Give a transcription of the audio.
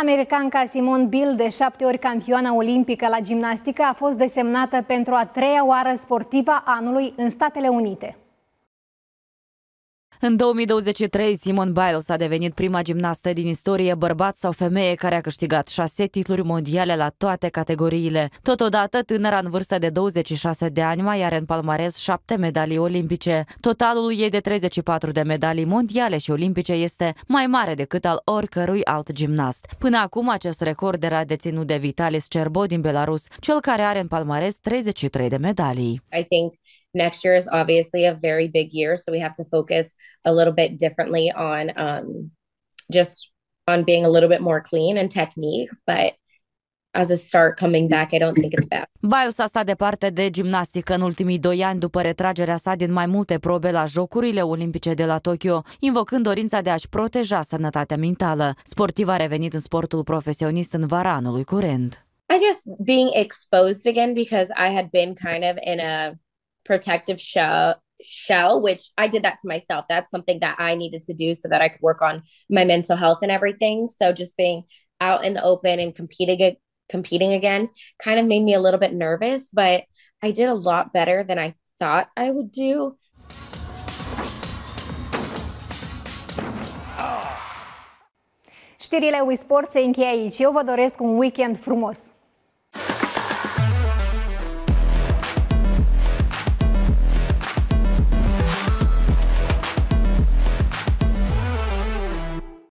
Americanca Simone Bill, de șapte ori campioana olimpică la gimnastică, a fost desemnată pentru a treia oară sportiva anului în Statele Unite. În 2023, Simon Biles a devenit prima gimnastă din istorie, bărbat sau femeie, care a câștigat șase titluri mondiale la toate categoriile. Totodată, tânăra în vârstă de 26 de ani mai are în palmares șapte medalii olimpice. Totalul ei de 34 de medalii mondiale și olimpice este mai mare decât al oricărui alt gimnast. Până acum, acest record era deținut de Vitalis Cerbo din Belarus, cel care are în palmares 33 de medalii. I think Next year is obviously a very big year, so we have to focus a little bit differently on um, just on being a little bit more clean and technique, but as a start coming back, I don't think it's bad. Biles a stat departe de gimnastică în ultimii doi ani după retragerea sa din mai multe probe la Jocurile Olimpice de la Tokyo, invocând dorința de a-și proteja sănătatea mentală. Sportiva a revenit în sportul profesionist în vara anului curent. I guess being exposed again because I had been kind of in a protective shell shell which i did that to myself that's something that i needed to do so that i could work on my mental health and everything so just being out in the open and competing competing again kind of made me a little bit nervous but i did a lot better than i thought i would do Știrile Wii Sport se încheie aici. Eu vă doresc un weekend frumos!